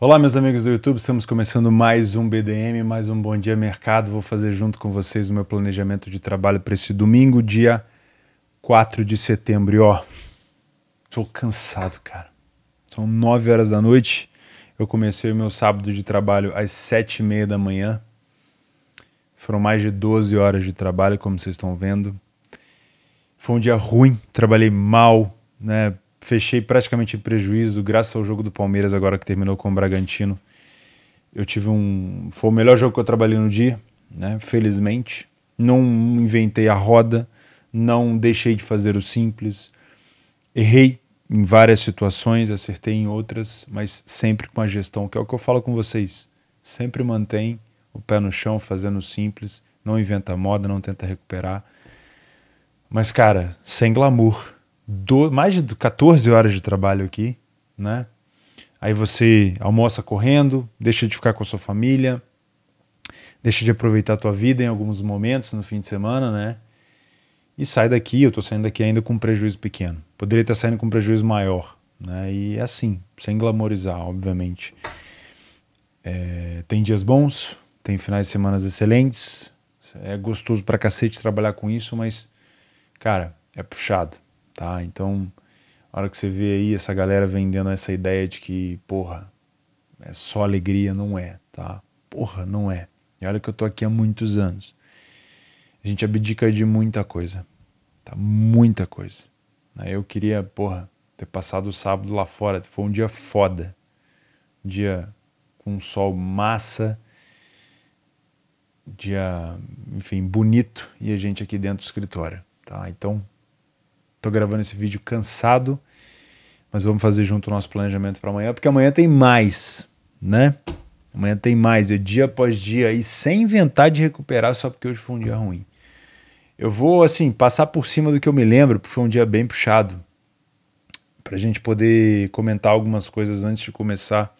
Olá, meus amigos do YouTube, estamos começando mais um BDM, mais um Bom Dia Mercado. Vou fazer junto com vocês o meu planejamento de trabalho para esse domingo, dia 4 de setembro. E ó, tô cansado, cara. São 9 horas da noite. Eu comecei o meu sábado de trabalho às 7 e meia da manhã. Foram mais de 12 horas de trabalho, como vocês estão vendo. Foi um dia ruim, trabalhei mal, né? fechei praticamente em prejuízo, graças ao jogo do Palmeiras, agora que terminou com o Bragantino. Eu tive um. Foi o melhor jogo que eu trabalhei no dia, né? Felizmente. Não inventei a roda, não deixei de fazer o simples. Errei em várias situações, acertei em outras, mas sempre com a gestão, que é o que eu falo com vocês. Sempre mantém o pé no chão, fazendo o simples, não inventa moda, não tenta recuperar. Mas, cara, sem glamour do, mais de 14 horas de trabalho aqui, né? Aí você almoça correndo, deixa de ficar com a sua família, deixa de aproveitar a tua vida em alguns momentos no fim de semana, né? E sai daqui, eu tô saindo daqui ainda com um prejuízo pequeno. Poderia estar saindo com um prejuízo maior, né? E é assim, sem glamorizar, obviamente. É, tem dias bons, tem finais de semana excelentes, é gostoso pra cacete trabalhar com isso, mas, cara, é puxado tá? Então, a hora que você vê aí essa galera vendendo essa ideia de que, porra, é só alegria, não é, tá? Porra, não é. E olha que eu tô aqui há muitos anos. A gente abdica de muita coisa, tá? Muita coisa. Né? Eu queria, porra, ter passado o sábado lá fora. Foi um dia foda. Um dia com um sol massa. Um dia, enfim, bonito. E a gente aqui dentro do escritório, tá? Então, Tô gravando esse vídeo cansado, mas vamos fazer junto o nosso planejamento para amanhã, porque amanhã tem mais, né? Amanhã tem mais, é dia após dia e sem inventar de recuperar só porque hoje foi um dia ruim. Eu vou, assim, passar por cima do que eu me lembro, porque foi um dia bem puxado, para a gente poder comentar algumas coisas antes de começar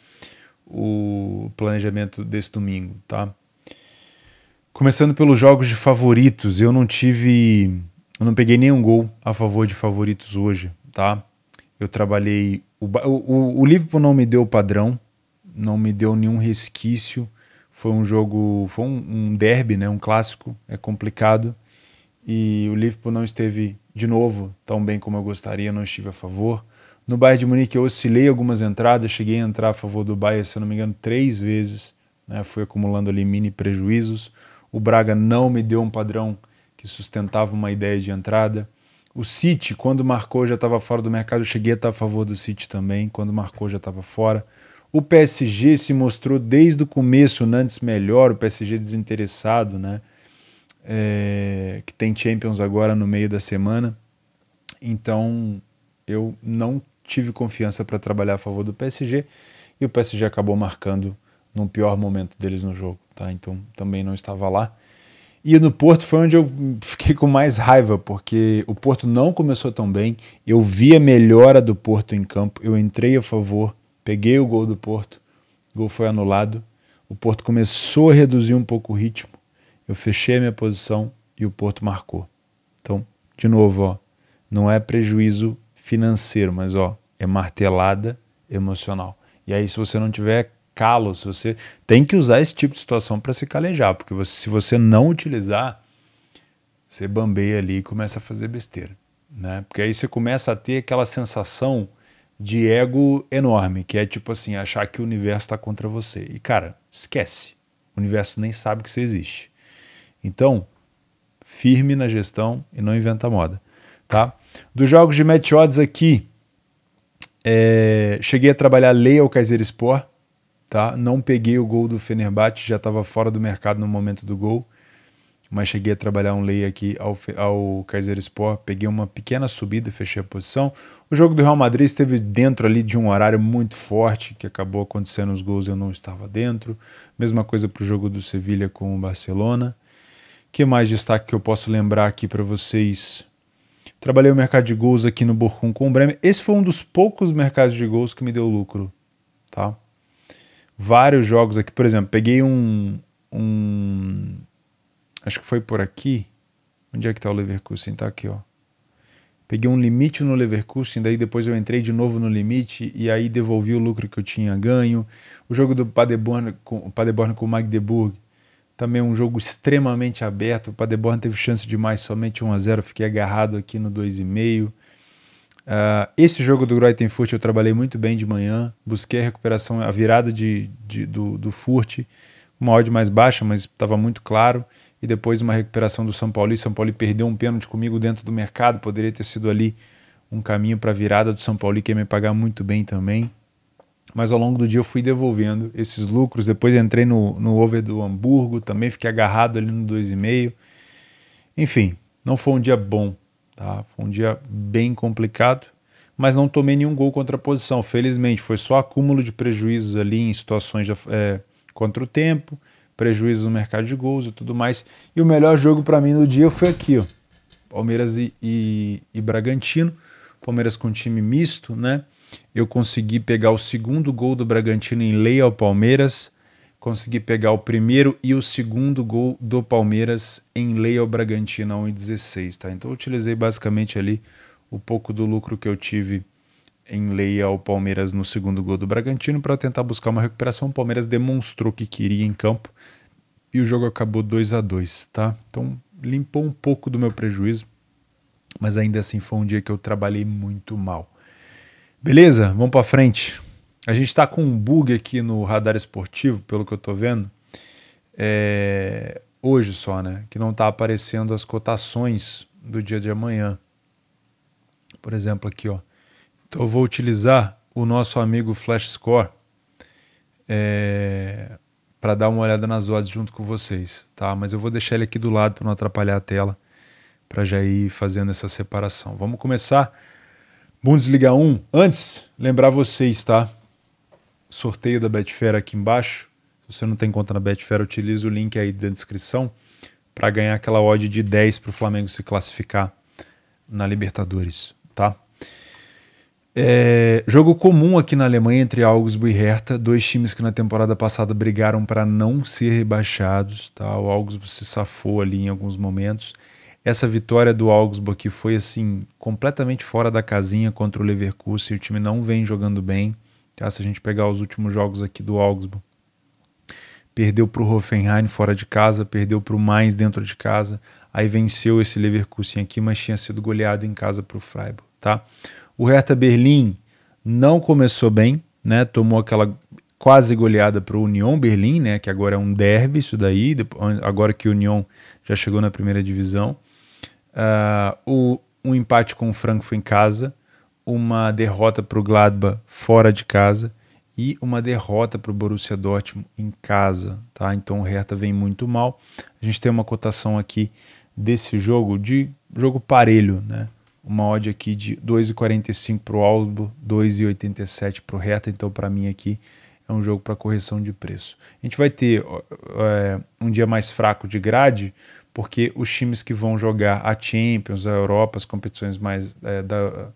o planejamento desse domingo, tá? Começando pelos jogos de favoritos, eu não tive eu não peguei nenhum gol a favor de favoritos hoje, tá? Eu trabalhei. O, o, o Liverpool não me deu o padrão, não me deu nenhum resquício. Foi um jogo, foi um, um derby, né? Um clássico, é complicado. E o Liverpool não esteve de novo tão bem como eu gostaria, não estive a favor. No Bayern de Munique eu oscilei algumas entradas, cheguei a entrar a favor do Bayern, se eu não me engano, três vezes, né? fui acumulando ali mini prejuízos. O Braga não me deu um padrão que sustentava uma ideia de entrada. O City, quando marcou, já estava fora do mercado. Eu cheguei a estar a favor do City também. Quando marcou, já estava fora. O PSG se mostrou desde o começo, né, antes melhor, o PSG desinteressado, né? É, que tem Champions agora no meio da semana. Então, eu não tive confiança para trabalhar a favor do PSG e o PSG acabou marcando no pior momento deles no jogo, tá? Então, também não estava lá. E no Porto foi onde eu fiquei com mais raiva, porque o Porto não começou tão bem. Eu vi a melhora do Porto em campo, eu entrei a favor, peguei o gol do Porto, o gol foi anulado. O Porto começou a reduzir um pouco o ritmo. Eu fechei a minha posição e o Porto marcou. Então, de novo, ó, não é prejuízo financeiro, mas ó, é martelada emocional. E aí, se você não tiver calos, você tem que usar esse tipo de situação para se calejar, porque você, se você não utilizar, você bambeia ali e começa a fazer besteira. Né? Porque aí você começa a ter aquela sensação de ego enorme, que é tipo assim, achar que o universo está contra você. E cara, esquece. O universo nem sabe que você existe. Então, firme na gestão e não inventa moda. Tá? Dos jogos de match odds aqui, é, cheguei a trabalhar Leia ou Kaiser Sport, tá? Não peguei o gol do Fenerbahçe, já estava fora do mercado no momento do gol, mas cheguei a trabalhar um lay aqui ao, ao Sport peguei uma pequena subida, fechei a posição. O jogo do Real Madrid esteve dentro ali de um horário muito forte, que acabou acontecendo os gols, eu não estava dentro. Mesma coisa para o jogo do Sevilha com o Barcelona. Que mais destaque que eu posso lembrar aqui para vocês? Trabalhei o mercado de gols aqui no Borcum com o Bremen. Esse foi um dos poucos mercados de gols que me deu lucro, tá? vários jogos aqui. Por exemplo, peguei um. um acho que foi por aqui. Onde é que tá o Leverkusen? Tá aqui, ó. Peguei um limite no Leverkusen, daí depois eu entrei de novo no limite e aí devolvi o lucro que eu tinha ganho. O jogo do Paderborn com, Paderborn com o Magdeburg também é um jogo extremamente aberto. O Paderborn teve chance de mais somente 1 a 0 fiquei agarrado aqui no 2,5. Uh, esse jogo do Greuthen Furt eu trabalhei muito bem de manhã, busquei a recuperação, a virada de, de do, do Furt, uma odd mais baixa, mas estava muito claro, e depois uma recuperação do São Paulo. E São Paulo perdeu um pênalti comigo dentro do mercado, poderia ter sido ali um caminho para a virada do São Paulo, que ia me pagar muito bem também. Mas ao longo do dia eu fui devolvendo esses lucros. Depois entrei no, no over do Hamburgo, também fiquei agarrado ali no 2,5. Enfim, não foi um dia bom Tá? Foi um dia bem complicado, mas não tomei nenhum gol contra a posição. Felizmente, foi só acúmulo de prejuízos ali em situações de, é, contra o tempo, prejuízos no mercado de gols e tudo mais. E o melhor jogo para mim no dia foi aqui, ó. Palmeiras e, e, e Bragantino. Palmeiras com um time misto, né? Eu consegui pegar o segundo gol do Bragantino em lei ao Palmeiras conseguir pegar o primeiro e o segundo gol do Palmeiras em lei ao Bragantino a 1,16, tá? Então eu utilizei basicamente ali o pouco do lucro que eu tive em lei ao Palmeiras no segundo gol do Bragantino para tentar buscar uma recuperação. O Palmeiras demonstrou que queria em campo e o jogo acabou 2 a 2 tá? Então limpou um pouco do meu prejuízo, mas ainda assim foi um dia que eu trabalhei muito mal. Beleza? Vamos para frente. A gente está com um bug aqui no radar esportivo, pelo que eu estou vendo, é, hoje só, né? Que não está aparecendo as cotações do dia de amanhã. Por exemplo, aqui, ó. Então eu vou utilizar o nosso amigo Flash Score é, para dar uma olhada nas odds junto com vocês, tá? Mas eu vou deixar ele aqui do lado para não atrapalhar a tela, para já ir fazendo essa separação. Vamos começar. Bundesliga 1. Antes, lembrar vocês, tá? sorteio da Betfair aqui embaixo. Se você não tem conta na Betfair, utilize o link aí da descrição para ganhar aquela odd de 10 para o Flamengo se classificar na Libertadores, tá? É, jogo comum aqui na Alemanha entre Augsburg e Hertha, dois times que na temporada passada brigaram para não ser rebaixados, tá? O Augsburg se safou ali em alguns momentos. Essa vitória do Augsburg aqui foi assim completamente fora da casinha contra o Leverkusen, o time não vem jogando bem. Tá? Se a gente pegar os últimos jogos aqui do Augsburg, perdeu para o Hoffenheim fora de casa, perdeu para o Mainz dentro de casa, aí venceu esse Leverkusen aqui, mas tinha sido goleado em casa para o Freiburg, tá? O Hertha Berlim não começou bem, né? Tomou aquela quase goleada para o Union Berlim, né? Que agora é um derby isso daí, agora que o Union já chegou na primeira divisão. Uh, o, um empate com o Frankfurt em casa, uma derrota para o Gladbach fora de casa e uma derrota para o Borussia Dortmund em casa, tá? Então o Hertha vem muito mal. A gente tem uma cotação aqui desse jogo de jogo parelho, né? Uma odd aqui de 2,45 para o Albo, 2,87 para o Hertha. Então para mim aqui é um jogo para correção de preço. A gente vai ter é, um dia mais fraco de grade, porque os times que vão jogar a Champions, a Europa, as competições mais é, da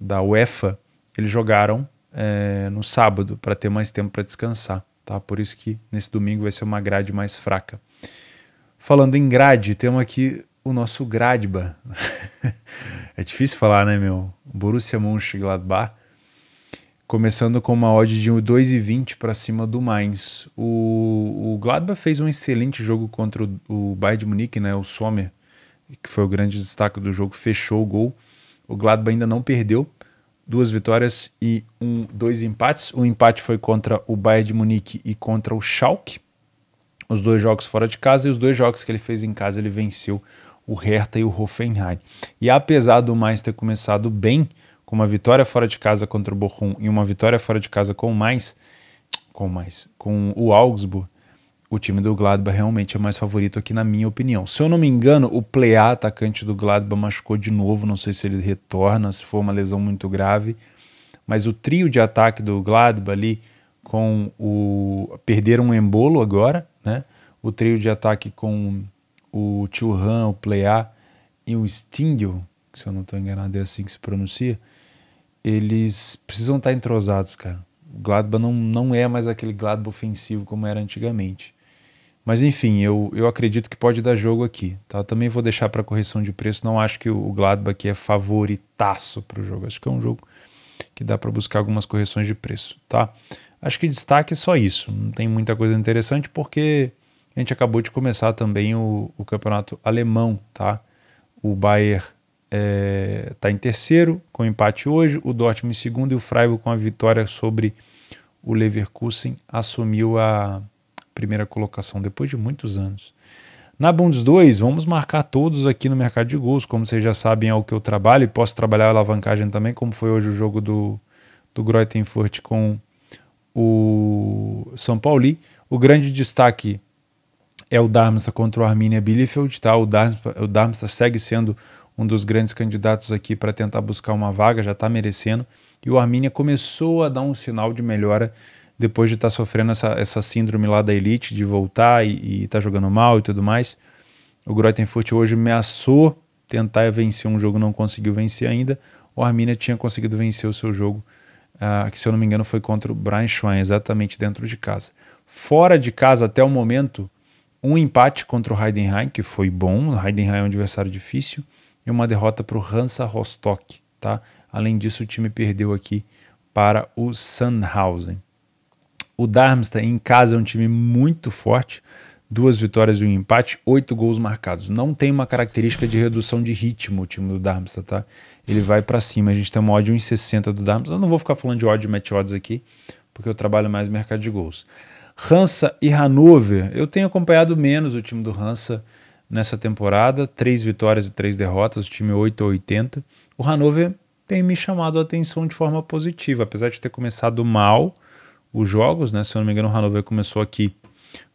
da UEFA, eles jogaram é, no sábado para ter mais tempo para descansar. Tá? Por isso que nesse domingo vai ser uma grade mais fraca. Falando em grade, temos aqui o nosso Gradba. é difícil falar, né, meu? Borussia Mönchengladbach. Começando com uma odd de 2,20 para cima do Mainz. O, o Gladbach fez um excelente jogo contra o, o Bayern de Munique, né? O Sommer, que foi o grande destaque do jogo, fechou o gol. O Gladbach ainda não perdeu. Duas vitórias e um, dois empates. O empate foi contra o Bayern de Munique e contra o Schalke. Os dois jogos fora de casa e os dois jogos que ele fez em casa ele venceu o Hertha e o Hoffenheim. E apesar do mais ter começado bem, com uma vitória fora de casa contra o Bochum e uma vitória fora de casa com Mainz, com mais, com o Augsburg, o time do Gladbach realmente é mais favorito aqui, na minha opinião. Se eu não me engano, o Pleá, atacante do Gladbach, machucou de novo. Não sei se ele retorna, se for uma lesão muito grave. Mas o trio de ataque do Gladbach ali, com o. Perderam um embolo agora, né? O trio de ataque com o Churran, o Pleá e o Stingel, se eu não estou enganado, é assim que se pronuncia. Eles precisam estar tá entrosados, cara. O Gladbach não, não é mais aquele Gladbach ofensivo como era antigamente. Mas enfim, eu, eu acredito que pode dar jogo aqui. Tá? Também vou deixar para correção de preço. Não acho que o Gladbach aqui é favoritaço para o jogo. Acho que é um jogo que dá para buscar algumas correções de preço. tá? Acho que destaque é só isso. Não tem muita coisa interessante porque a gente acabou de começar também o, o campeonato alemão. tá? O Bayern está é, tá em terceiro com empate hoje, o Dortmund em segundo e o Freiburg com a vitória sobre o Leverkusen assumiu a primeira colocação depois de muitos anos. Na Bundes 2, vamos marcar todos aqui no mercado de gols. Como vocês já sabem, é o que eu trabalho e posso trabalhar a alavancagem também, como foi hoje o jogo do, do Greutenfurt com o São Paulo. O grande destaque é o Darmstadt contra o Arminia Bielefeld. Tá? O, Darmstadt, o Darmstadt segue sendo um dos grandes candidatos aqui para tentar buscar uma vaga, já está merecendo. E o Arminia começou a dar um sinal de melhora depois de estar tá sofrendo essa, essa síndrome lá da elite, de voltar e estar tá jogando mal e tudo mais. O Greutenfurt hoje ameaçou tentar vencer um jogo, não conseguiu vencer ainda. O Arminia tinha conseguido vencer o seu jogo, uh, que se eu não me engano foi contra o Schwein, exatamente dentro de casa. Fora de casa, até o momento, um empate contra o Heidenheim, que foi bom, o Heidenheim é um adversário difícil, e uma derrota para o Hansa Rostock, tá? Além disso, o time perdeu aqui para o Sandhausen. O Darmstadt em casa é um time muito forte, duas vitórias e um empate, oito gols marcados. Não tem uma característica de redução de ritmo o time do Darmstadt, tá? Ele vai para cima. A gente tem uma odd 1,60 do Darmstadt. Eu não vou ficar falando de odd e match odds aqui, porque eu trabalho mais mercado de gols. Hansa e Hannover. Eu tenho acompanhado menos o time do Hansa nessa temporada. Três vitórias e três derrotas, o time 8 a 80. O Hannover tem me chamado a atenção de forma positiva, apesar de ter começado mal os jogos, né? Se eu não me engano, o Hannover começou aqui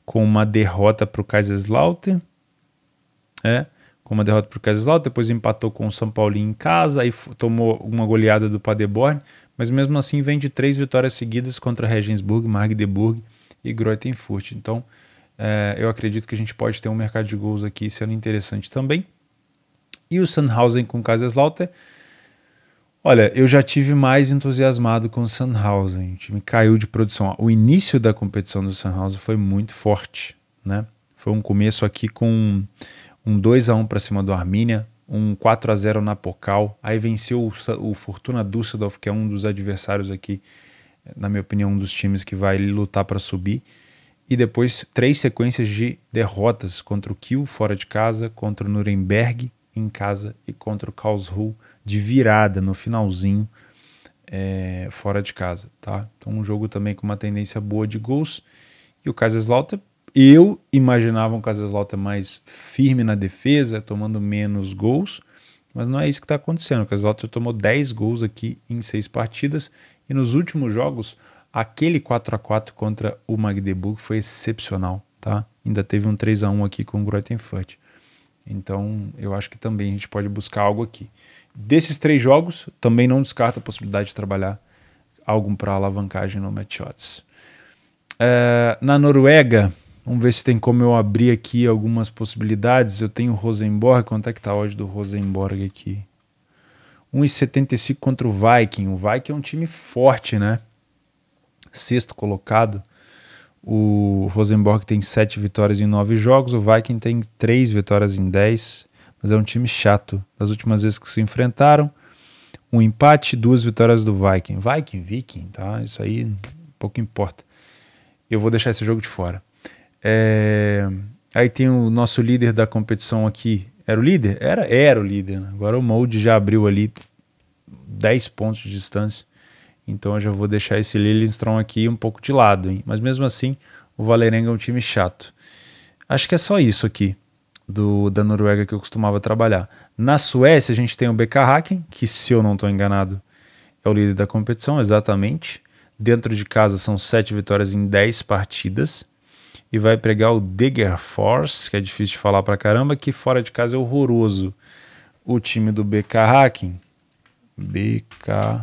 com uma derrota para o Kaiserslautern, é, com uma derrota para o Kaiserslautern, depois empatou com o São Paulo em casa, aí tomou uma goleada do Paderborn, mas mesmo assim vem de três vitórias seguidas contra Regensburg, Magdeburg e Greutenfurt. Então, é, eu acredito que a gente pode ter um mercado de gols aqui sendo interessante também. E o Sandhausen com o Kaiserslautern Olha, eu já tive mais entusiasmado com o Sandhausen. O time caiu de produção. O início da competição do Sandhausen foi muito forte, né? Foi um começo aqui com um 2 a 1 para cima do Armínia, um 4 a 0 na Pocal, aí venceu o, o Fortuna Düsseldorf, que é um dos adversários aqui, na minha opinião, um dos times que vai lutar para subir. E depois três sequências de derrotas contra o Kiel fora de casa, contra o Nuremberg em casa e contra o Karlsruhe de virada no finalzinho é, fora de casa, tá? Então um jogo também com uma tendência boa de gols e o Kaiserslautern eu imaginava um Kaiserslautern mais firme na defesa, tomando menos gols, mas não é isso que está acontecendo. O Kaiserslautern tomou 10 gols aqui em 6 partidas e nos últimos jogos aquele 4 a 4 contra o Magdeburg foi excepcional, tá? Ainda teve um 3 a 1 aqui com o Greutenfurt. Então, eu acho que também a gente pode buscar algo aqui. Desses três jogos, também não descarta a possibilidade de trabalhar algo para alavancagem no match shots. É, na Noruega, vamos ver se tem como eu abrir aqui algumas possibilidades. Eu tenho o Rosenborg, quanto é que tá a odd do Rosenborg aqui? 1,75 contra o Viking. O Viking é um time forte, né? Sexto colocado. O Rosenborg tem sete vitórias em nove jogos, o Viking tem três vitórias em dez, mas é um time chato. Das últimas vezes que se enfrentaram, um empate, duas vitórias do Viking. Viking, Viking, tá? Isso aí pouco importa. Eu vou deixar esse jogo de fora. É... Aí tem o nosso líder da competição aqui. Era o líder? Era, era o líder. Né? Agora o Molde já abriu ali 10 pontos de distância. Então eu já vou deixar esse Lilindstrom aqui um pouco de lado. Hein? Mas mesmo assim, o Valerenga é um time chato. Acho que é só isso aqui do, da Noruega que eu costumava trabalhar. Na Suécia, a gente tem o BK Haken, que se eu não estou enganado, é o líder da competição, exatamente. Dentro de casa são sete vitórias em dez partidas. E vai pegar o Degger Force, que é difícil de falar pra caramba, que fora de casa é horroroso. O time do BK Hacking. BK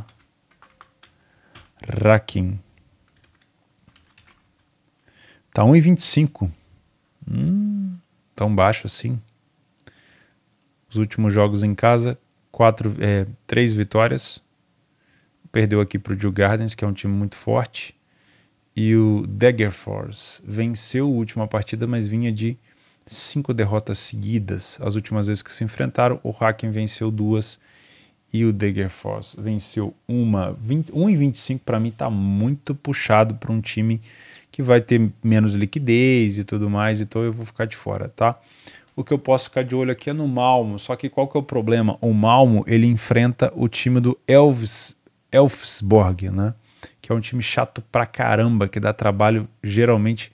Rakin. Tá 1,25. Hum, tão baixo assim. Os últimos jogos em casa, quatro, é, três vitórias. Perdeu aqui para o Dew Gardens, que é um time muito forte. E o Dagger Force venceu a última partida, mas vinha de cinco derrotas seguidas. As últimas vezes que se enfrentaram, o Hacken venceu duas e o Degerfors venceu uma 20, e para mim está muito puxado para um time que vai ter menos liquidez e tudo mais, então eu vou ficar de fora, tá? O que eu posso ficar de olho aqui é no Malmo, só que qual que é o problema? O Malmo, ele enfrenta o time do Elves, Elfsborg, né? Que é um time chato pra caramba, que dá trabalho geralmente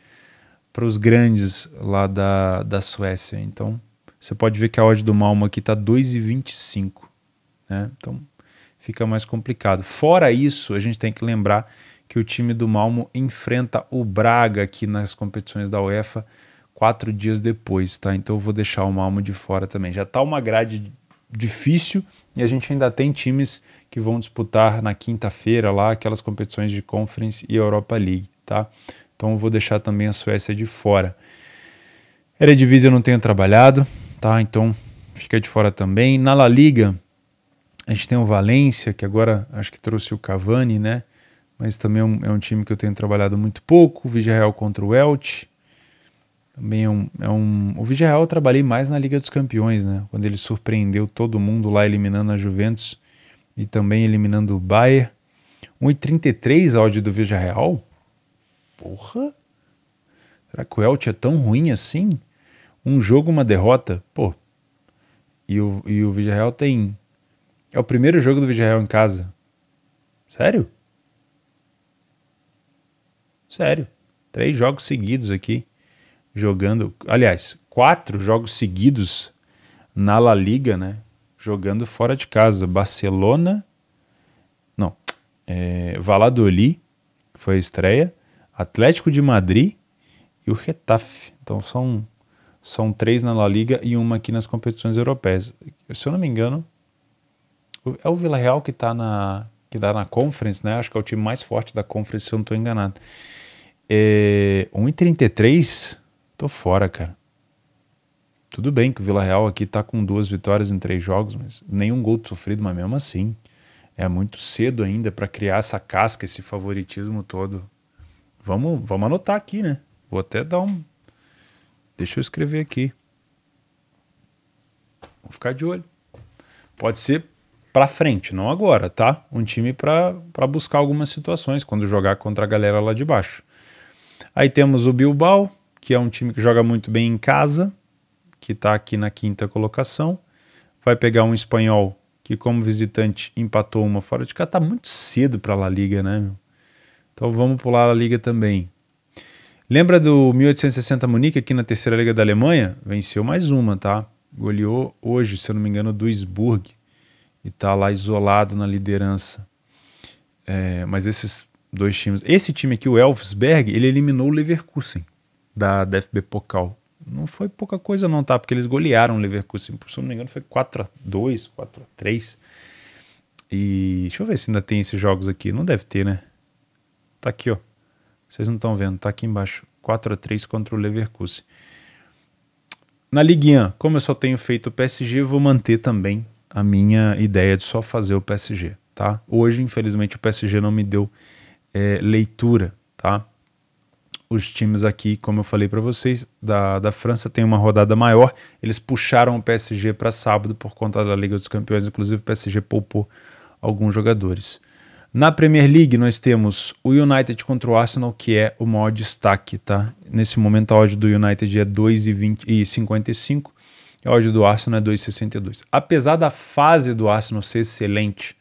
para os grandes lá da, da Suécia. Então, você pode ver que a odd do Malmo aqui tá 2,25. Né? Então fica mais complicado. Fora isso, a gente tem que lembrar que o time do Malmo enfrenta o Braga aqui nas competições da UEFA quatro dias depois, tá? Então eu vou deixar o Malmo de fora também. Já tá uma grade difícil e a gente ainda tem times que vão disputar na quinta-feira lá aquelas competições de Conference e Europa League, tá? Então eu vou deixar também a Suécia de fora. Eredivisie eu não tenho trabalhado, tá? Então fica de fora também. Na La Liga, a gente tem o Valência, que agora acho que trouxe o Cavani, né? Mas também é um, é um time que eu tenho trabalhado muito pouco. O Villarreal contra o Elch. Também é um, é um... O Villarreal eu trabalhei mais na Liga dos Campeões, né? Quando ele surpreendeu todo mundo lá eliminando a Juventus e também eliminando o Bayern. 1,33 a odd do Villarreal? Porra! Será que o Elch é tão ruim assim? Um jogo, uma derrota? Pô, e o, e o Villarreal tem é o primeiro jogo do Villarreal em casa. Sério? Sério. Três jogos seguidos aqui. Jogando. Aliás, quatro jogos seguidos na La Liga, né? Jogando fora de casa. Barcelona. Não. É, Valladolid foi a estreia. Atlético de Madrid e o Retafe. Então são, são três na La Liga e uma aqui nas competições europeias. Se eu não me engano, é o Vila Real que tá na. que dá na conference, né? Acho que é o time mais forte da conference, se eu não estou enganado. É, 1,33? Tô fora, cara. Tudo bem que o Vila Real aqui tá com duas vitórias em três jogos, mas nenhum gol sofrido, mas mesmo assim. É muito cedo ainda para criar essa casca, esse favoritismo todo. Vamos, vamos anotar aqui, né? Vou até dar um. Deixa eu escrever aqui. Vou ficar de olho. Pode ser para frente, não agora, tá? Um time para buscar algumas situações quando jogar contra a galera lá de baixo. Aí temos o Bilbao, que é um time que joga muito bem em casa, que está aqui na quinta colocação. Vai pegar um espanhol que, como visitante, empatou uma fora de casa. Tá muito cedo para a La Liga, né? Então vamos pular a Liga também. Lembra do 1860 Munique aqui na terceira liga da Alemanha? Venceu mais uma, tá? Goleou hoje, se eu não me engano, do Duisburg e tá lá isolado na liderança. É, mas esses dois times. Esse time aqui, o Elfsberg, ele eliminou o Leverkusen da, DFB FB Pokal. Não foi pouca coisa, não, tá? Porque eles golearam o Leverkusen. Se eu não me engano, foi 4x2, 4x3. E deixa eu ver se ainda tem esses jogos aqui. Não deve ter, né? Tá aqui, ó. Vocês não estão vendo, tá aqui embaixo. 4x3 contra o Leverkusen. Na Liguinha, como eu só tenho feito o PSG, eu vou manter também a minha ideia de só fazer o PSG, tá? Hoje, infelizmente, o PSG não me deu é, leitura, tá? Os times aqui, como eu falei para vocês, da, da França tem uma rodada maior. Eles puxaram o PSG para sábado por conta da Liga dos Campeões. Inclusive, o PSG poupou alguns jogadores. Na Premier League, nós temos o United contra o Arsenal, que é o maior destaque, tá? Nesse momento, a odd do United é 2,55 a é do Arsenal é 2,62. Apesar da fase do Arsenal ser excelente,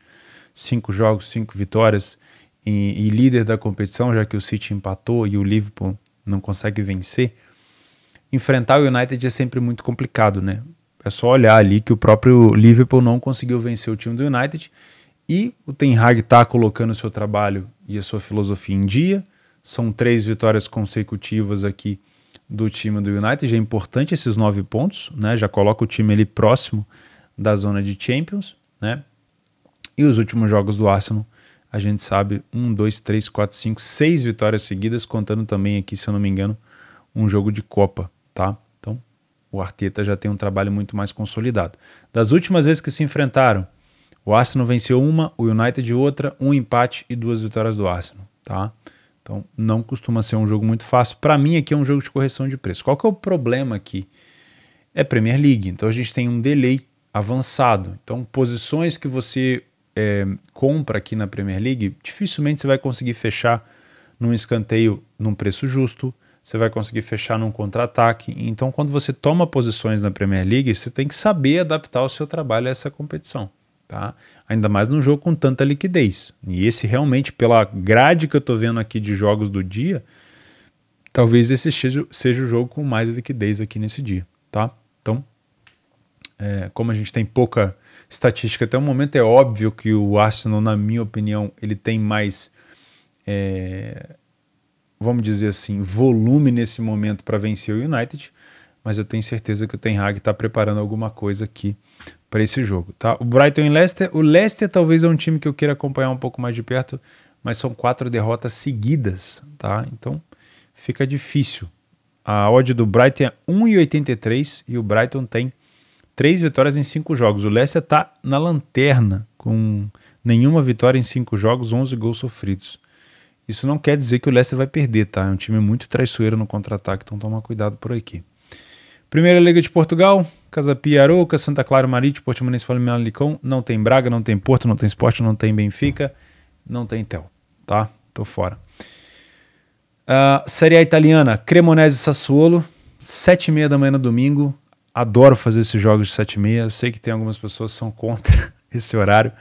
cinco jogos, cinco vitórias e, e, líder da competição, já que o City empatou e o Liverpool não consegue vencer, enfrentar o United é sempre muito complicado, né? É só olhar ali que o próprio Liverpool não conseguiu vencer o time do United e o Ten Hag está colocando o seu trabalho e a sua filosofia em dia. São três vitórias consecutivas aqui do time do United. É importante esses nove pontos, né? Já coloca o time ali próximo da zona de Champions, né? E os últimos jogos do Arsenal, a gente sabe, um, dois, três, quatro, cinco, seis vitórias seguidas, contando também aqui, se eu não me engano, um jogo de Copa, tá? Então, o Arteta já tem um trabalho muito mais consolidado. Das últimas vezes que se enfrentaram, o Arsenal venceu uma, o United outra, um empate e duas vitórias do Arsenal, tá? Então, não costuma ser um jogo muito fácil. Para mim, aqui é um jogo de correção de preço. Qual que é o problema aqui? É Premier League. Então, a gente tem um delay avançado. Então, posições que você é, compra aqui na Premier League, dificilmente você vai conseguir fechar num escanteio num preço justo. Você vai conseguir fechar num contra-ataque. Então, quando você toma posições na Premier League, você tem que saber adaptar o seu trabalho a essa competição. Tá? Ainda mais num jogo com tanta liquidez. E esse realmente, pela grade que eu estou vendo aqui de jogos do dia, talvez esse seja o jogo com mais liquidez aqui nesse dia. Tá? Então, é, como a gente tem pouca estatística até o momento, é óbvio que o Arsenal, na minha opinião, ele tem mais. É, vamos dizer assim, volume nesse momento para vencer o United, mas eu tenho certeza que o Ten Hag está preparando alguma coisa aqui para esse jogo, tá? O Brighton e Leicester, o Leicester talvez é um time que eu queira acompanhar um pouco mais de perto, mas são quatro derrotas seguidas, tá? Então fica difícil. A odd do Brighton é 1,83 e o Brighton tem três vitórias em cinco jogos. O Leicester tá na lanterna com nenhuma vitória em cinco jogos, 11 gols sofridos. Isso não quer dizer que o Leicester vai perder, tá? É um time muito traiçoeiro no contra-ataque, então toma cuidado por aqui. Primeira Liga de Portugal, Casapia, Arouca, Santa Clara, Marítimo, Portimonense, Flamengo, Licão. Não tem Braga, não tem Porto, não tem Esporte, não tem Benfica, não tem Tel, tá? Tô fora. Uh, Série A italiana, Cremonese e Sassuolo, 7 e meia da manhã no domingo. Adoro fazer esses jogos de 7 e meia. Eu sei que tem algumas pessoas que são contra esse horário,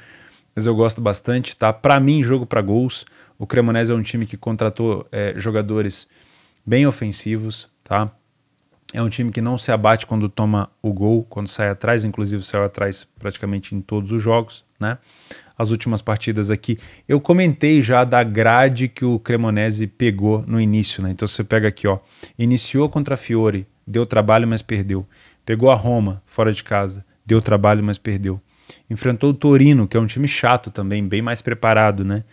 mas eu gosto bastante, tá? Para mim, jogo para gols. O Cremonese é um time que contratou é, jogadores bem ofensivos, tá? É um time que não se abate quando toma o gol, quando sai atrás, inclusive saiu atrás praticamente em todos os jogos, né? As últimas partidas aqui. Eu comentei já da grade que o Cremonese pegou no início, né? Então você pega aqui, ó. Iniciou contra a Fiore, deu trabalho, mas perdeu. Pegou a Roma, fora de casa, deu trabalho, mas perdeu. Enfrentou o Torino, que é um time chato também, bem mais preparado, né?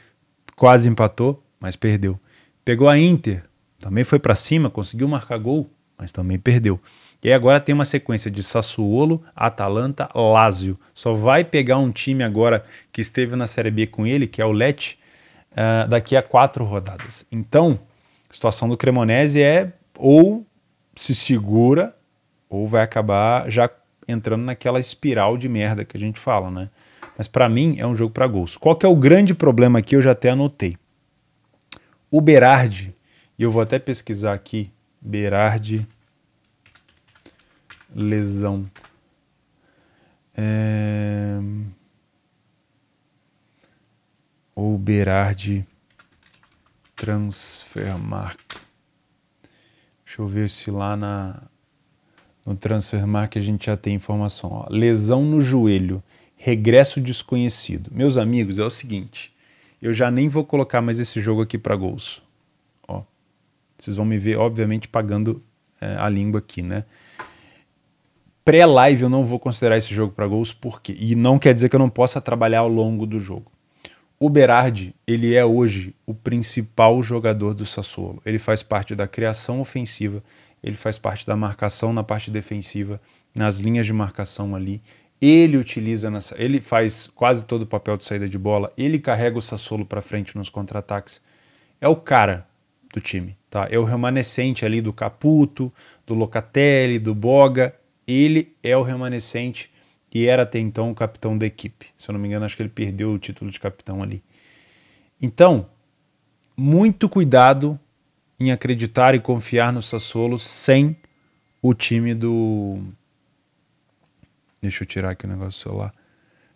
Quase empatou, mas perdeu. Pegou a Inter, também foi para cima, conseguiu marcar gol, mas também perdeu. E agora tem uma sequência de Sassuolo, Atalanta, Lazio. Só vai pegar um time agora que esteve na Série B com ele, que é o Lecce, uh, ah, daqui a quatro rodadas. Então, a situação do Cremonese é ou se segura ou vai acabar já entrando naquela espiral de merda que a gente fala, né? Mas para mim é um jogo para gols. Qual que é o grande problema aqui? Eu já até anotei. O Berardi, e eu vou até pesquisar aqui Berardi, lesão. É... Ou Berardi, transfermark. Deixa eu ver se lá na, no transfermark a gente já tem informação. Ó. lesão no joelho, regresso desconhecido. Meus amigos, é o seguinte, eu já nem vou colocar mais esse jogo aqui para gols. Vocês vão me ver, obviamente, pagando é, a língua aqui, né? Pré-live eu não vou considerar esse jogo para gols, porque E não quer dizer que eu não possa trabalhar ao longo do jogo. O Berardi, ele é hoje o principal jogador do Sassuolo. Ele faz parte da criação ofensiva, ele faz parte da marcação na parte defensiva, nas linhas de marcação ali. Ele utiliza, nessa, ele faz quase todo o papel de saída de bola, ele carrega o Sassuolo para frente nos contra-ataques. É o cara do time. Tá? É o remanescente ali do Caputo, do Locatelli, do Boga. Ele é o remanescente e era até então o capitão da equipe. Se eu não me engano, acho que ele perdeu o título de capitão ali. Então, muito cuidado em acreditar e confiar no Sassuolo sem o time do. Deixa eu tirar aqui o negócio do celular.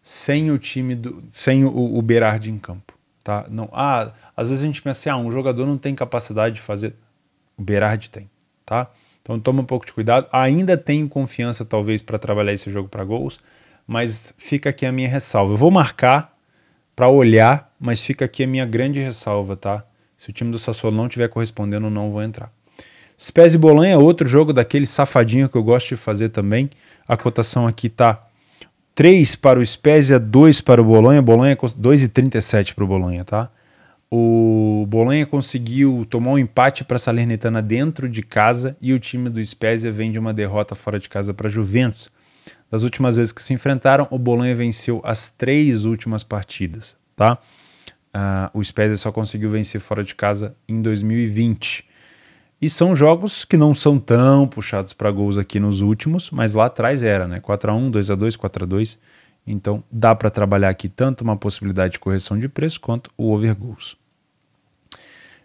Sem o time do. Sem o, o Berardi em campo. Tá? Não, ah, às vezes a gente pensa assim, ah, um jogador não tem capacidade de fazer. O Berardi tem, tá? Então toma um pouco de cuidado. Ainda tenho confiança, talvez, para trabalhar esse jogo para gols, mas fica aqui a minha ressalva. Eu vou marcar para olhar, mas fica aqui a minha grande ressalva, tá? Se o time do Sassuolo não estiver correspondendo, não vou entrar. Spezia e Bolanha é outro jogo daquele safadinho que eu gosto de fazer também. A cotação aqui tá 3 para o Spezia, 2 para o Bolonha. Bolonha 2,37 para o Bolonha, tá? O Bolonha conseguiu tomar um empate para a Salernitana dentro de casa e o time do Spezia vem de uma derrota fora de casa para a Juventus. Das últimas vezes que se enfrentaram, o Bolonha venceu as três últimas partidas, tá? Uh, o Spezia só conseguiu vencer fora de casa em 2020. E são jogos que não são tão puxados para gols aqui nos últimos, mas lá atrás era, né? 4 a 1 2 a 2 4 a 2 Então dá para trabalhar aqui tanto uma possibilidade de correção de preço quanto o over goals.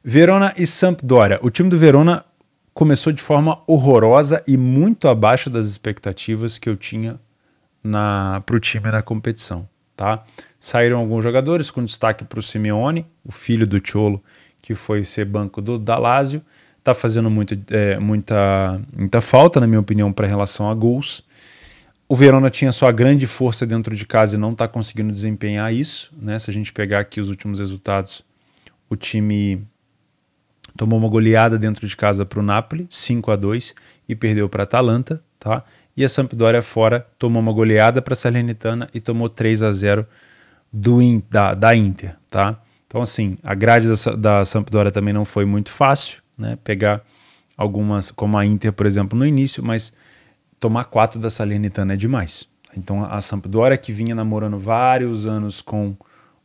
Verona e Sampdoria. O time do Verona começou de forma horrorosa e muito abaixo das expectativas que eu tinha para o time na competição. Tá? Saíram alguns jogadores com destaque para o Simeone, o filho do Cholo, que foi ser banco do Dalásio tá fazendo muito, é, muita, muita falta, na minha opinião, para relação a gols. O Verona tinha sua grande força dentro de casa e não está conseguindo desempenhar isso. Né? Se a gente pegar aqui os últimos resultados, o time tomou uma goleada dentro de casa para o Napoli, 5 a 2 e perdeu para a Atalanta. Tá? E a Sampdoria fora tomou uma goleada para a Salernitana e tomou 3 a 0 do, da, da Inter. Tá? Então, assim, a grade da, da Sampdoria também não foi muito fácil né? Pegar algumas, como a Inter, por exemplo, no início, mas tomar quatro da Salernitana é demais. Então a Sampdoria que vinha namorando vários anos com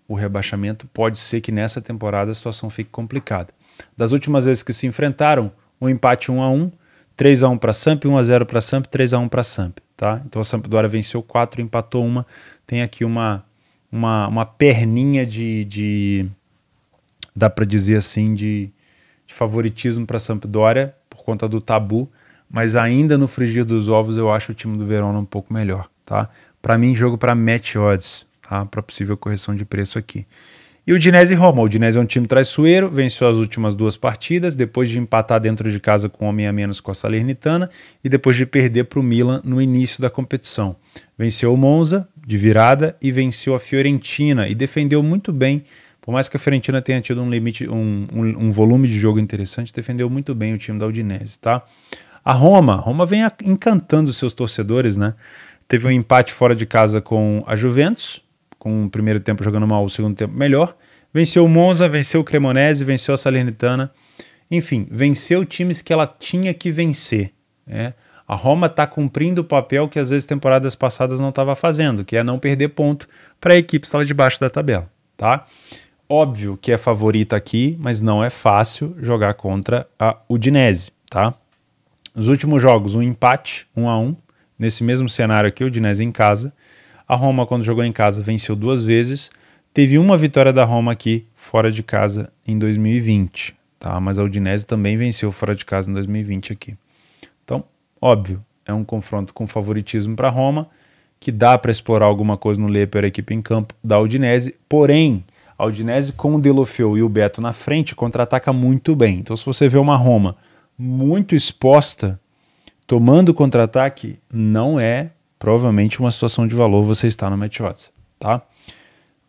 o rebaixamento, pode ser que nessa temporada a situação fique complicada. Das últimas vezes que se enfrentaram, um empate 1 a 1, 3 a 1 para Samp, 1 a 0 para Samp, 3 a 1 para Samp, tá? Então a Sampdoria venceu 4, empatou uma, tem aqui uma uma, uma perninha de, de dá para dizer assim de de favoritismo para Sampdoria por conta do tabu, mas ainda no frigir dos ovos eu acho o time do Verona um pouco melhor, tá? Para mim, jogo para match odds, tá? Para possível correção de preço aqui. E o Dinese Roma. O Dinese é um time traiçoeiro, venceu as últimas duas partidas, depois de empatar dentro de casa com um homem a menos com a Salernitana e depois de perder para o Milan no início da competição. Venceu o Monza de virada e venceu a Fiorentina e defendeu muito bem por mais que a Fiorentina tenha tido um limite, um, um, um volume de jogo interessante, defendeu muito bem o time da Udinese, tá? A Roma, Roma vem encantando seus torcedores, né? Teve um empate fora de casa com a Juventus, com o primeiro tempo jogando mal, o segundo tempo melhor. Venceu o Monza, venceu o Cremonese, venceu a Salernitana. Enfim, venceu times que ela tinha que vencer, né? A Roma está cumprindo o papel que às vezes temporadas passadas não estava fazendo, que é não perder ponto para equipes lá de baixo da tabela, tá? Óbvio que é favorita aqui, mas não é fácil jogar contra a Udinese, tá? Nos últimos jogos, um empate, 1 um a 1 um, nesse mesmo cenário aqui, Udinese em casa. A Roma, quando jogou em casa, venceu duas vezes. Teve uma vitória da Roma aqui, fora de casa, em 2020, tá? Mas a Udinese também venceu fora de casa em 2020 aqui. Então, óbvio, é um confronto com favoritismo para Roma, que dá para explorar alguma coisa no Leper, equipe em campo da Udinese, porém a Udinese com o Delofeu e o Beto na frente contra-ataca muito bem. Então, se você vê uma Roma muito exposta, tomando contra-ataque, não é provavelmente uma situação de valor você está no match odds, tá?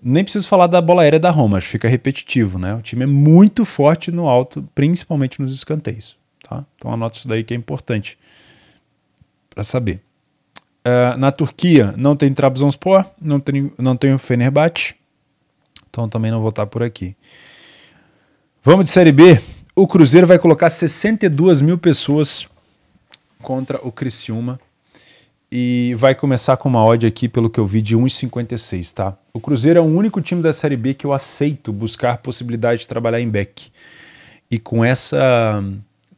Nem preciso falar da bola aérea da Roma, acho que fica repetitivo, né? O time é muito forte no alto, principalmente nos escanteios, tá? Então anota isso daí que é importante para saber. Uh, na Turquia não tem Trabzonspor, não tem, não tem o Fenerbahçe, então também não vou estar por aqui. Vamos de Série B. O Cruzeiro vai colocar 62 mil pessoas contra o Criciúma e vai começar com uma odd aqui, pelo que eu vi, de 1,56, tá? O Cruzeiro é o único time da Série B que eu aceito buscar possibilidade de trabalhar em back. E com essa,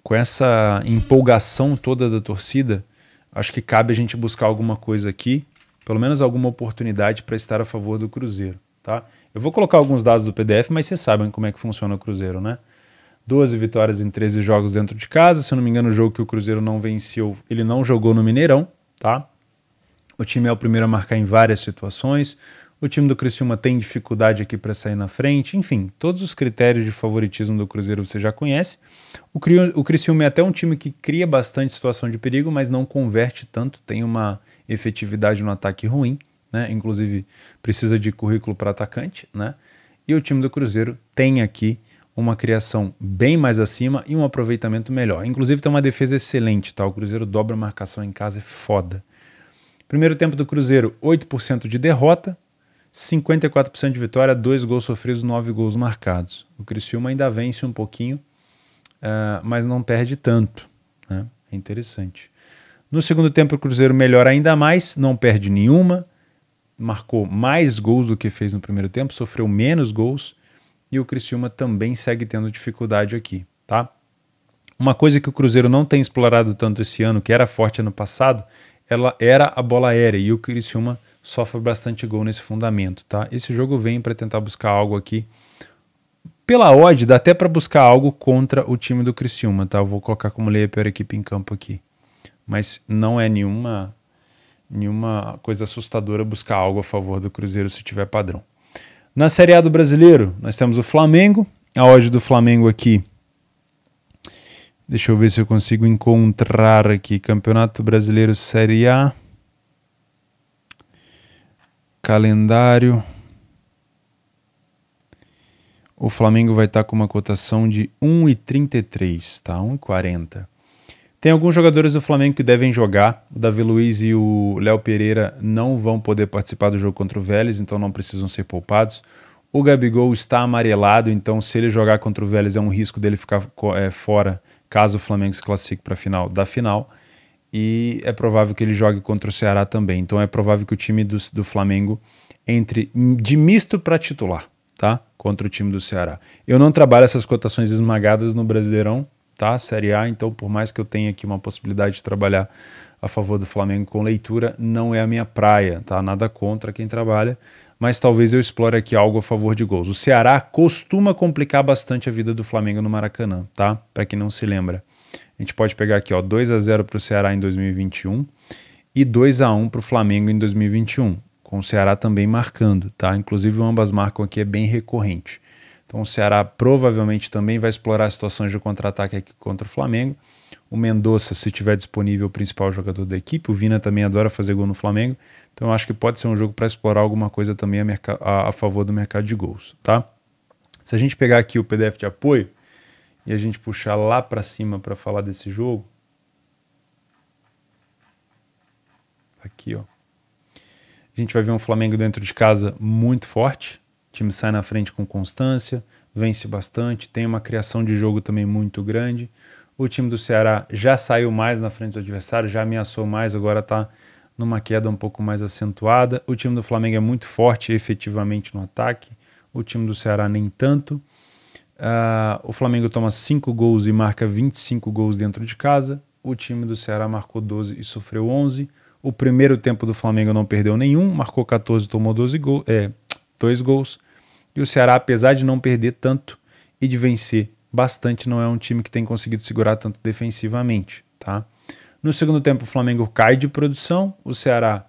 com essa empolgação toda da torcida, acho que cabe a gente buscar alguma coisa aqui, pelo menos alguma oportunidade para estar a favor do Cruzeiro, tá? Eu vou colocar alguns dados do PDF, mas vocês sabem como é que funciona o Cruzeiro, né? 12 vitórias em 13 jogos dentro de casa. Se eu não me engano, o jogo que o Cruzeiro não venceu, ele não jogou no Mineirão, tá? O time é o primeiro a marcar em várias situações. O time do Criciúma tem dificuldade aqui para sair na frente. Enfim, todos os critérios de favoritismo do Cruzeiro você já conhece. O, Cri o Criciúma é até um time que cria bastante situação de perigo, mas não converte tanto, tem uma efetividade no ataque ruim né? Inclusive precisa de currículo para atacante, né? E o time do Cruzeiro tem aqui uma criação bem mais acima e um aproveitamento melhor. Inclusive tem uma defesa excelente, tá? O Cruzeiro dobra a marcação em casa, é foda. Primeiro tempo do Cruzeiro, 8% de derrota, 54% de vitória, 2 gols sofridos, 9 gols marcados. O Criciúma ainda vence um pouquinho, uh, mas não perde tanto. Né? É interessante. No segundo tempo, o Cruzeiro melhora ainda mais, não perde nenhuma, marcou mais gols do que fez no primeiro tempo, sofreu menos gols e o Criciúma também segue tendo dificuldade aqui, tá? Uma coisa que o Cruzeiro não tem explorado tanto esse ano, que era forte ano passado, ela era a bola aérea e o Criciúma sofre bastante gol nesse fundamento, tá? Esse jogo vem para tentar buscar algo aqui. Pela odd, dá até para buscar algo contra o time do Criciúma, tá? Eu vou colocar como lei a pior equipe em campo aqui. Mas não é nenhuma nenhuma coisa assustadora buscar algo a favor do Cruzeiro se tiver padrão. Na Série A do Brasileiro, nós temos o Flamengo. A odd do Flamengo aqui. Deixa eu ver se eu consigo encontrar aqui. Campeonato Brasileiro Série A. Calendário. O Flamengo vai estar tá com uma cotação de 1,33, tá? 1,40. Tem alguns jogadores do Flamengo que devem jogar. O Davi Luiz e o Léo Pereira não vão poder participar do jogo contra o Vélez, então não precisam ser poupados. O Gabigol está amarelado, então se ele jogar contra o Vélez é um risco dele ficar é, fora caso o Flamengo se classifique para a final da final. E é provável que ele jogue contra o Ceará também. Então é provável que o time do, do Flamengo entre de misto para titular, tá? Contra o time do Ceará. Eu não trabalho essas cotações esmagadas no Brasileirão, tá? Série A, então por mais que eu tenha aqui uma possibilidade de trabalhar a favor do Flamengo com leitura, não é a minha praia, tá? Nada contra quem trabalha, mas talvez eu explore aqui algo a favor de gols. O Ceará costuma complicar bastante a vida do Flamengo no Maracanã, tá? Para quem não se lembra. A gente pode pegar aqui, ó, 2 a 0 para o Ceará em 2021 e 2 a 1 para o Flamengo em 2021, com o Ceará também marcando, tá? Inclusive ambas marcam aqui é bem recorrente. Então o Ceará provavelmente também vai explorar situações de contra-ataque aqui contra o Flamengo. O Mendonça, se tiver disponível, o principal jogador da equipe. O Vina também adora fazer gol no Flamengo. Então eu acho que pode ser um jogo para explorar alguma coisa também a, a, a favor do mercado de gols, tá? Se a gente pegar aqui o PDF de apoio e a gente puxar lá para cima para falar desse jogo, aqui, ó. A gente vai ver um Flamengo dentro de casa muito forte, time sai na frente com constância, vence bastante, tem uma criação de jogo também muito grande. O time do Ceará já saiu mais na frente do adversário, já ameaçou mais, agora está numa queda um pouco mais acentuada. O time do Flamengo é muito forte efetivamente no ataque, o time do Ceará nem tanto. Uh, o Flamengo toma 5 gols e marca 25 gols dentro de casa. O time do Ceará marcou 12 e sofreu 11. O primeiro tempo do Flamengo não perdeu nenhum, marcou 14, tomou 12 é, gols, é, 2 gols. E o Ceará, apesar de não perder tanto e de vencer bastante, não é um time que tem conseguido segurar tanto defensivamente, tá? No segundo tempo, o Flamengo cai de produção, o Ceará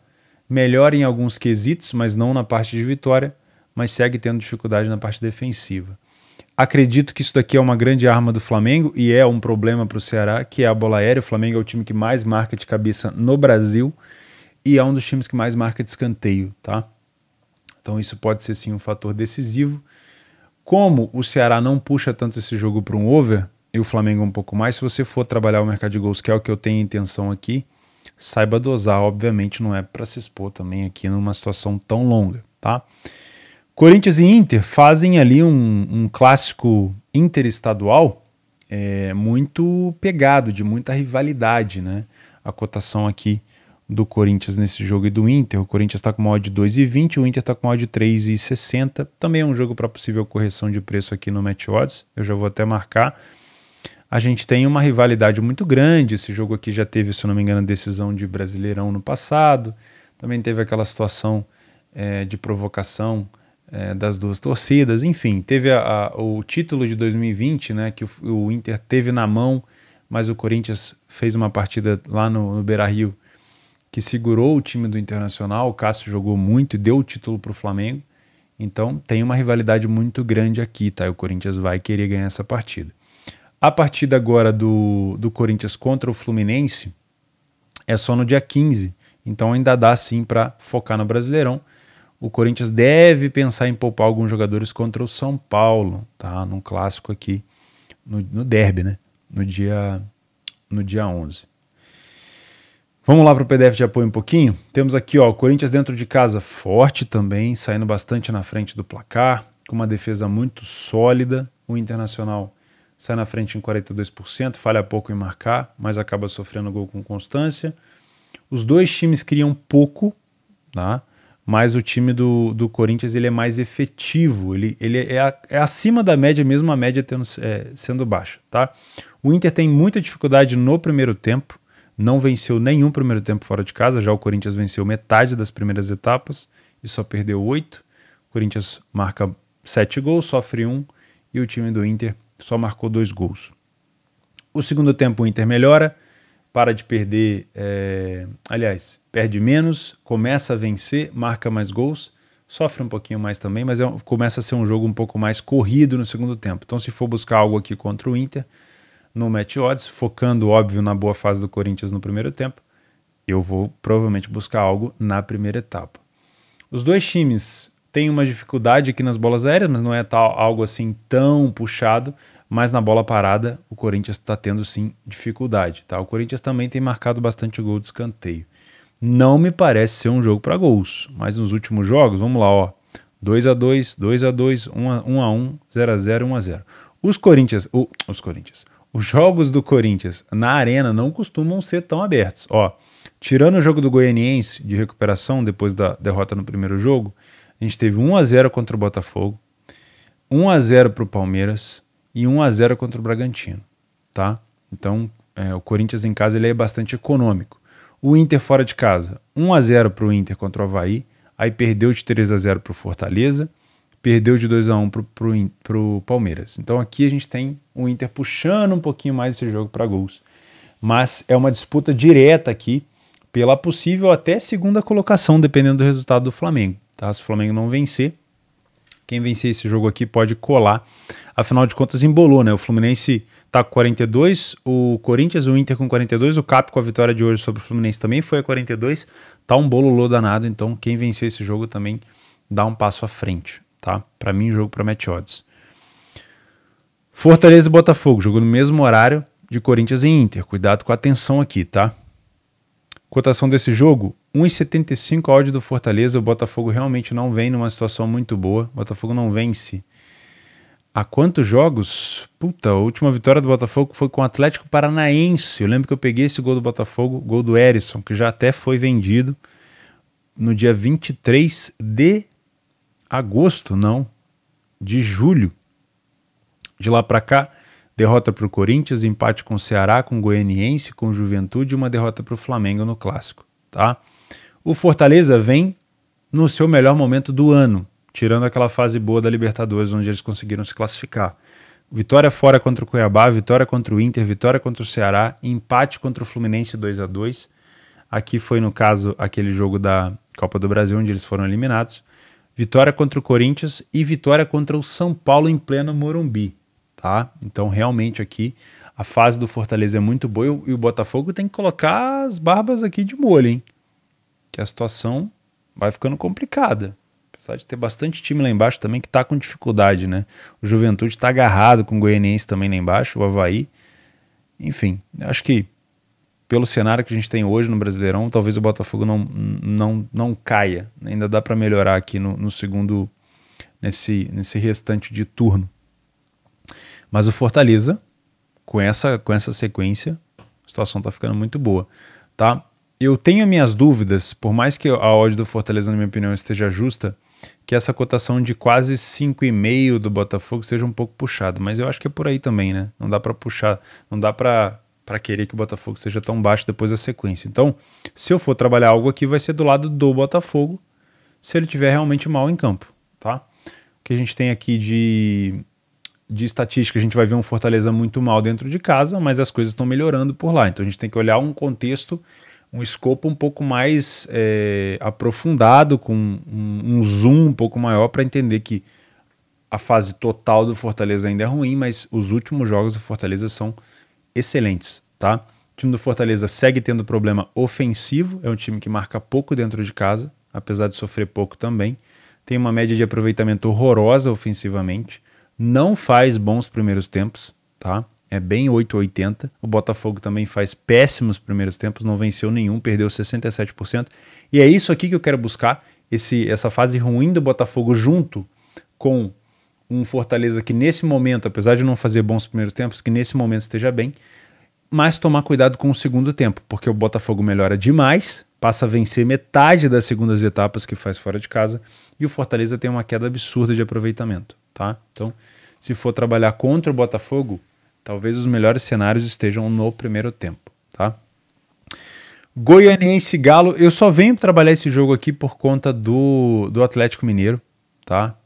melhora em alguns quesitos, mas não na parte de vitória, mas segue tendo dificuldade na parte defensiva. Acredito que isso daqui é uma grande arma do Flamengo e é um problema para o Ceará, que é a bola aérea. O Flamengo é o time que mais marca de cabeça no Brasil e é um dos times que mais marca de escanteio, tá? Então isso pode ser sim um fator decisivo. Como o Ceará não puxa tanto esse jogo para um over e o Flamengo um pouco mais, se você for trabalhar o mercado de gols, que é o que eu tenho intenção aqui, saiba dosar, obviamente não é para se expor também aqui numa situação tão longa, tá? Corinthians e Inter fazem ali um, um clássico interestadual é, muito pegado, de muita rivalidade, né? A cotação aqui do Corinthians nesse jogo e do Inter. O Corinthians está com uma odd de 2,20, o Inter está com uma odd de 3,60. Também é um jogo para possível correção de preço aqui no Match Odds. Eu já vou até marcar. A gente tem uma rivalidade muito grande. Esse jogo aqui já teve, se eu não me engano, decisão de Brasileirão no passado. Também teve aquela situação é, de provocação é, das duas torcidas. Enfim, teve a, a, o título de 2020, né, que o, o, Inter teve na mão, mas o Corinthians fez uma partida lá no, no Beira Rio que segurou o time do Internacional. O Cássio jogou muito e deu o título para o Flamengo. Então tem uma rivalidade muito grande aqui, tá? E o Corinthians vai querer ganhar essa partida. A partida agora do, do Corinthians contra o Fluminense é só no dia 15. Então ainda dá sim para focar no Brasileirão. O Corinthians deve pensar em poupar alguns jogadores contra o São Paulo, tá? Num clássico aqui, no, no derby, né? No dia, no dia 11. Vamos lá para o PDF de apoio um pouquinho? Temos aqui ó, o Corinthians dentro de casa forte também, saindo bastante na frente do placar, com uma defesa muito sólida. O Internacional sai na frente em 42%, falha pouco em marcar, mas acaba sofrendo gol com constância. Os dois times criam pouco, tá? mas o time do, do Corinthians ele é mais efetivo, ele, ele é, a, é acima da média, mesmo a média tendo, é, sendo baixa. Tá? O Inter tem muita dificuldade no primeiro tempo, não venceu nenhum primeiro tempo fora de casa, já o Corinthians venceu metade das primeiras etapas e só perdeu oito. O Corinthians marca sete gols, sofre um, e o time do Inter só marcou dois gols. O segundo tempo o Inter melhora, para de perder, é... aliás, perde menos, começa a vencer, marca mais gols, sofre um pouquinho mais também, mas é um... começa a ser um jogo um pouco mais corrido no segundo tempo. Então, se for buscar algo aqui contra o Inter, no match odds, focando, óbvio, na boa fase do Corinthians no primeiro tempo. Eu vou provavelmente buscar algo na primeira etapa. Os dois times têm uma dificuldade aqui nas bolas aéreas, mas não é tal, algo assim tão puxado. Mas na bola parada, o Corinthians está tendo sim dificuldade. Tá? O Corinthians também tem marcado bastante gol de escanteio. Não me parece ser um jogo para gols, mas nos últimos jogos, vamos lá, ó. 2 a 2 2 a 2 1 a 1 0 a 0 1 a 0 Os Corinthians, o, os Corinthians. Os jogos do Corinthians na arena não costumam ser tão abertos. Ó, tirando o jogo do Goianiense de recuperação depois da derrota no primeiro jogo, a gente teve 1 x 0 contra o Botafogo, 1 x 0 para o Palmeiras e 1 x 0 contra o Bragantino, tá? Então, é, o Corinthians em casa ele é bastante econômico. O Inter fora de casa, 1 x 0 para o Inter contra o Havaí, aí perdeu de 3 x 0 para o Fortaleza, perdeu de 2 a 1 um pro, pro, pro, Palmeiras. Então aqui a gente tem o Inter puxando um pouquinho mais esse jogo para gols. Mas é uma disputa direta aqui pela possível até segunda colocação, dependendo do resultado do Flamengo. Tá? Se o Flamengo não vencer, quem vencer esse jogo aqui pode colar. Afinal de contas, embolou, né? O Fluminense tá com 42, o Corinthians, o Inter com 42, o Cap com a vitória de hoje sobre o Fluminense também foi a 42. Tá um bolo danado, então quem vencer esse jogo também dá um passo à frente tá? Para mim jogo promete odds. Fortaleza e Botafogo, jogo no mesmo horário de Corinthians e Inter. Cuidado com a atenção aqui, tá? Cotação desse jogo, 1,75 áudio do Fortaleza. O Botafogo realmente não vem numa situação muito boa. O Botafogo não vence. Há quantos jogos? Puta, a última vitória do Botafogo foi com o Atlético Paranaense. Eu lembro que eu peguei esse gol do Botafogo, gol do Erisson, que já até foi vendido no dia 23 de agosto, não, de julho. De lá para cá, derrota para o Corinthians, empate com o Ceará, com o Goianiense, com o Juventude e uma derrota para o Flamengo no Clássico, tá? O Fortaleza vem no seu melhor momento do ano, tirando aquela fase boa da Libertadores, onde eles conseguiram se classificar. Vitória fora contra o Cuiabá, vitória contra o Inter, vitória contra o Ceará, empate contra o Fluminense 2 a 2 Aqui foi, no caso, aquele jogo da Copa do Brasil, onde eles foram eliminados vitória contra o Corinthians e vitória contra o São Paulo em pleno Morumbi, tá? Então realmente aqui a fase do Fortaleza é muito boa e o Botafogo tem que colocar as barbas aqui de molho, hein? Que a situação vai ficando complicada. Apesar de ter bastante time lá embaixo também que tá com dificuldade, né? O Juventude tá agarrado com o Goianiense também lá embaixo, o Havaí. Enfim, acho que pelo cenário que a gente tem hoje no Brasileirão, talvez o Botafogo não, não, não caia. Ainda dá para melhorar aqui no, no, segundo, nesse, nesse restante de turno. Mas o Fortaleza, com essa, com essa sequência, a situação está ficando muito boa, tá? Eu tenho minhas dúvidas, por mais que a odd do Fortaleza, na minha opinião, esteja justa, que essa cotação de quase 5,5 do Botafogo seja um pouco puxado, mas eu acho que é por aí também, né? Não dá para puxar, não dá para para querer que o Botafogo seja tão baixo depois da sequência. Então, se eu for trabalhar algo aqui, vai ser do lado do Botafogo, se ele tiver realmente mal em campo, tá? O que a gente tem aqui de, de estatística, a gente vai ver um Fortaleza muito mal dentro de casa, mas as coisas estão melhorando por lá. Então, a gente tem que olhar um contexto um escopo um pouco mais é, aprofundado, com um, um, zoom um pouco maior para entender que a fase total do Fortaleza ainda é ruim, mas os últimos jogos do Fortaleza são excelentes, tá? O time do Fortaleza segue tendo problema ofensivo, é um time que marca pouco dentro de casa, apesar de sofrer pouco também. Tem uma média de aproveitamento horrorosa ofensivamente, não faz bons primeiros tempos, tá? É bem 880. O Botafogo também faz péssimos primeiros tempos, não venceu nenhum, perdeu 67%. E é isso aqui que eu quero buscar, esse essa fase ruim do Botafogo junto com um Fortaleza que nesse momento, apesar de não fazer bons primeiros tempos, que nesse momento esteja bem, mas tomar cuidado com o segundo tempo, porque o Botafogo melhora demais, passa a vencer metade das segundas etapas que faz fora de casa e o Fortaleza tem uma queda absurda de aproveitamento, tá? Então, se for trabalhar contra o Botafogo, talvez os melhores cenários estejam no primeiro tempo, tá? Goianiense Galo, eu só venho trabalhar esse jogo aqui por conta do, do Atlético Mineiro, tá?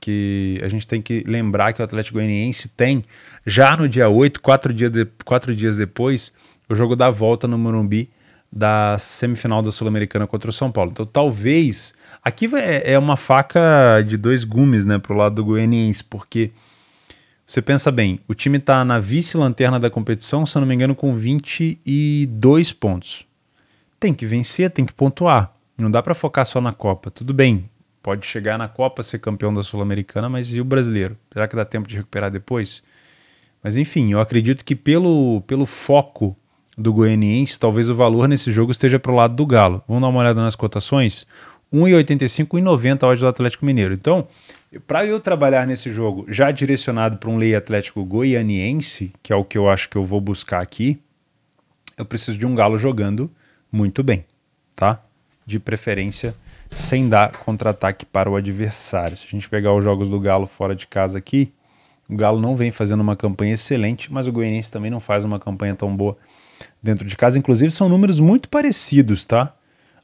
que a gente tem que lembrar que o Atlético Goianiense tem, já no dia 8, quatro, dia de, quatro dias depois, o jogo da volta no Morumbi da semifinal da Sul-Americana contra o São Paulo. Então talvez. Aqui é, é uma faca de dois gumes, né, pro lado do goianiense, porque você pensa bem, o time está na vice-lanterna da competição, se eu não me engano, com 22 pontos. Tem que vencer, tem que pontuar. Não dá para focar só na Copa. Tudo bem, pode chegar na Copa ser campeão da Sul-Americana, mas e o brasileiro? Será que dá tempo de recuperar depois? Mas enfim, eu acredito que pelo, pelo foco do goianiense, talvez o valor nesse jogo esteja para o lado do Galo. Vamos dar uma olhada nas cotações? 1,85 e 90 a do Atlético Mineiro. Então, para eu trabalhar nesse jogo já direcionado para um lei atlético goianiense, que é o que eu acho que eu vou buscar aqui, eu preciso de um Galo jogando muito bem, tá? De preferência sem dar contra-ataque para o adversário. Se a gente pegar os jogos do Galo fora de casa aqui, o Galo não vem fazendo uma campanha excelente, mas o Goianiense também não faz uma campanha tão boa dentro de casa. Inclusive, são números muito parecidos, tá?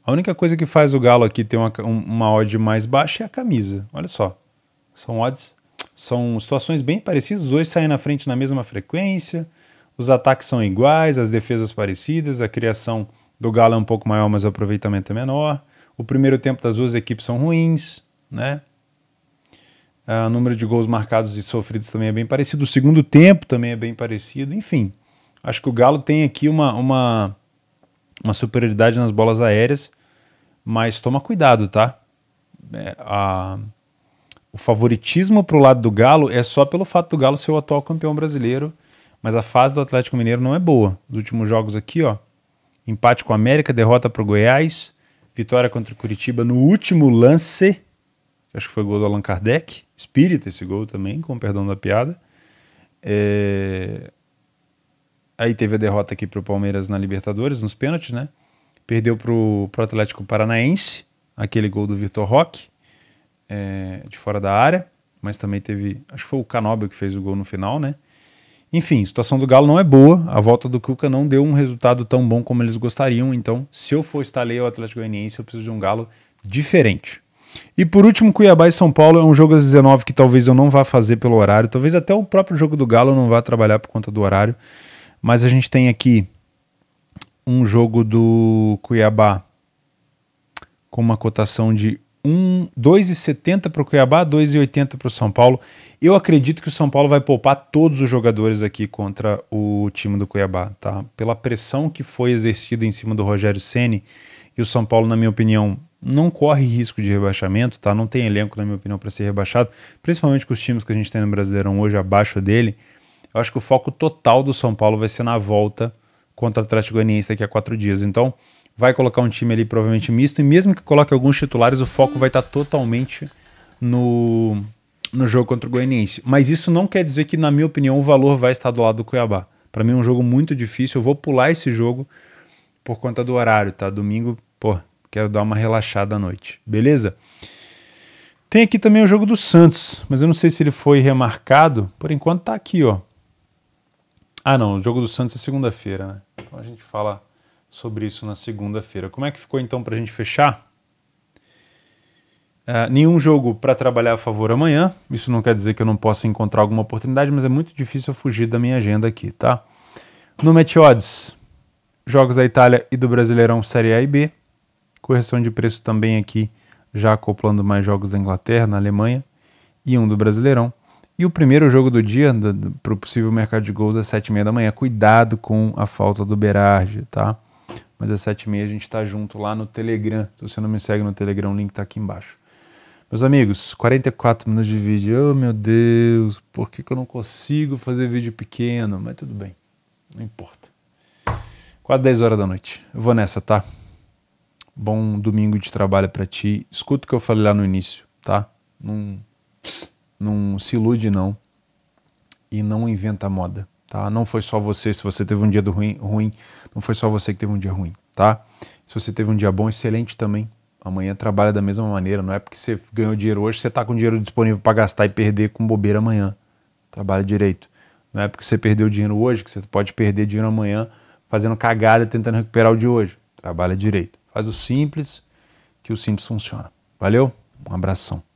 A única coisa que faz o Galo aqui ter uma, uma odd mais baixa é a camisa. Olha só. São odds, são situações bem parecidas. Os dois saem na frente na mesma frequência, os ataques são iguais, as defesas parecidas, a criação do Galo é um pouco maior, mas o aproveitamento é menor. O primeiro tempo das duas equipes são ruins, né? Ah, o número de gols marcados e sofridos também é bem parecido. O segundo tempo também é bem parecido. Enfim, acho que o Galo tem aqui uma, uma, uma superioridade nas bolas aéreas, mas toma cuidado, tá? É, a, o favoritismo para o lado do Galo é só pelo fato do Galo ser o atual campeão brasileiro, mas a fase do Atlético Mineiro não é boa. Os últimos jogos aqui, ó, empate com a América, derrota para o Goiás, vitória contra o Curitiba no último lance. Acho que foi gol do Allan Kardec. Espírita esse gol também, com perdão da piada. É... Aí teve a derrota aqui pro Palmeiras na Libertadores, nos pênaltis, né? Perdeu pro, pro Atlético Paranaense, aquele gol do Vitor Roque, é, de fora da área. Mas também teve. Acho que foi o Canóbio que fez o gol no final, né? Enfim, a situação do Galo não é boa. A volta do Cuca não deu um resultado tão bom como eles gostariam. Então, se eu for estalear o Atlético Goianiense, eu preciso de um Galo diferente. E por último, Cuiabá e São Paulo é um jogo às 19 que talvez eu não vá fazer pelo horário. Talvez até o próprio jogo do Galo não vá trabalhar por conta do horário. Mas a gente tem aqui um jogo do Cuiabá com uma cotação de 2,70 para o Cuiabá, 2,80 para o São Paulo. Eu acredito que o São Paulo vai poupar todos os jogadores aqui contra o time do Cuiabá, tá? Pela pressão que foi exercida em cima do Rogério Ceni e o São Paulo, na minha opinião, não corre risco de rebaixamento, tá? Não tem elenco, na minha opinião, para ser rebaixado, principalmente com os times que a gente tem no Brasileirão hoje abaixo dele. Eu acho que o foco total do São Paulo vai ser na volta contra o Atlético Goianiense daqui a quatro dias. Então, vai colocar um time ali provavelmente misto, e mesmo que coloque alguns titulares, o foco vai estar tá totalmente no, no jogo contra o Goianiense. Mas isso não quer dizer que, na minha opinião, o valor vai estar do lado do Cuiabá. Para mim é um jogo muito difícil. Eu vou pular esse jogo por conta do horário, tá? Domingo, pô, quero dar uma relaxada à noite. Beleza? Tem aqui também o jogo do Santos, mas eu não sei se ele foi remarcado. Por enquanto tá aqui, ó. Ah, não, o jogo do Santos é segunda-feira, né? Então a gente fala sobre isso na segunda-feira. Como é que ficou então pra gente fechar? Uh, nenhum jogo para trabalhar a favor amanhã. Isso não quer dizer que eu não possa encontrar alguma oportunidade, mas é muito difícil eu fugir da minha agenda aqui, tá? No Match Odds, jogos da Itália e do Brasileirão Série A e B. Correção de preço também aqui, já acoplando mais jogos da Inglaterra, na Alemanha e um do Brasileirão. E o primeiro jogo do dia para o possível mercado de gols é 7h30 da manhã. Cuidado com a falta do Berardi, tá? Mas às 7h30 a gente está junto lá no Telegram. Então, se você não me segue no Telegram, o link está aqui embaixo. Meus amigos, 44 minutos de vídeo. Oh, meu Deus, por que, que eu não consigo fazer vídeo pequeno? Mas tudo bem, não importa. Quase 10 horas da noite. Eu vou nessa, tá? Bom domingo de trabalho para ti. Escuta o que eu falei lá no início, tá? Não, não se ilude, não. E não inventa moda, tá? Não foi só você, se você teve um dia do ruim, ruim, não foi só você que teve um dia ruim, tá? Se você teve um dia bom, excelente também amanhã trabalha da mesma maneira. Não é porque você ganhou dinheiro hoje, você está com dinheiro disponível para gastar e perder com bobeira amanhã. Trabalha direito. Não é porque você perdeu dinheiro hoje que você pode perder dinheiro amanhã fazendo cagada tentando recuperar o de hoje. Trabalha direito. Faz o simples, que o simples funciona. Valeu? Um abração.